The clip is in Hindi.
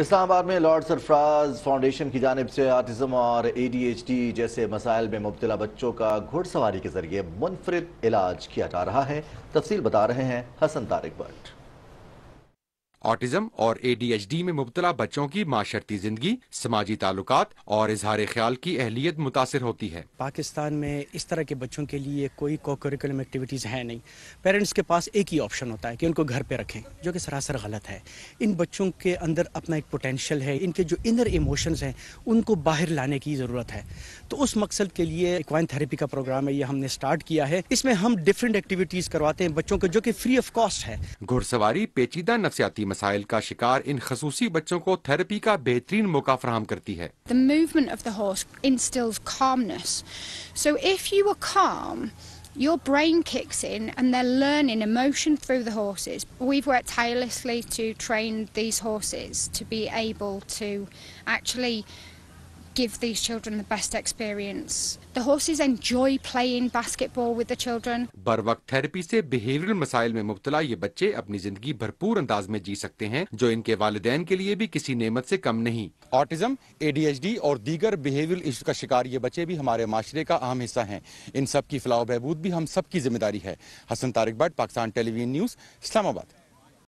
इस्लामाबाद में लॉर्ड सरफराज फाउंडेशन की जानब से आर्टिज्म और ए डी एच डी जैसे मसाइल में मुबतला बच्चों का घुड़सवारी के जरिए मुनफरद इलाज किया जा रहा है तफसील बता रहे हैं हसन तारिक भट्ट ऑटिज्म और एडीएचडी में मुबतला बच्चों की माशरती जिंदगी समाजी ताल्लुक और इजहार ख्याल की अहलियत मुतासर होती है पाकिस्तान में इस तरह के बच्चों के लिए कोई कोकुरिकुलम एक्टिविटीज़ है नहीं पेरेंट्स के पास एक ही ऑप्शन होता है कि उनको घर पर रखें जो कि सरासर गलत है इन बच्चों के अंदर अपना एक पोटेंशल है इनके जो इनर इमोशंस हैं उनको बाहर लाने की ज़रूरत है तो उस मकसद के लिए इक्वाइन थेरेपी का प्रोग्राम है ये हमने स्टार्ट किया है इसमें हम डिफरेंट एक्टिविटीज़ करवाते हैं बच्चों को जो कि फ्री ऑफ कॉस्ट है घुड़सवारी पेचीदा नफसियाती मसाइल का शिकार इन खसूसी बच्चों को थेरेपी का बेहतरीन मौका फ्राहम करती है The movement of the horse instills calmness. So if you are calm, your brain kicks in and they're learning emotion through the horses. We've worked tirelessly to train these horses to be able to actually give these children the best experience. The horses enjoy playing basketball with the children. बर वक्त थेरेपी से बिहेवियरल मसाइल में मुब्तला ये बच्चे अपनी जिंदगी भरपूर अंदाज में जी सकते हैं जो इनके वालदेन के लिए भी किसी नेमत से कम नहीं ऑटिज्म एडीएचडी और दीगर बिहेवियरल इशू का शिकार ये बच्चे भी हमारे माशरे का अहम हिस्सा हैं इन सब की फलाह बहबूद भी हम सब की जिम्मेदारी है हसन तारिक भट्ट पाकिस्तान टेलीविजन न्यूज़ इस्लामाबाद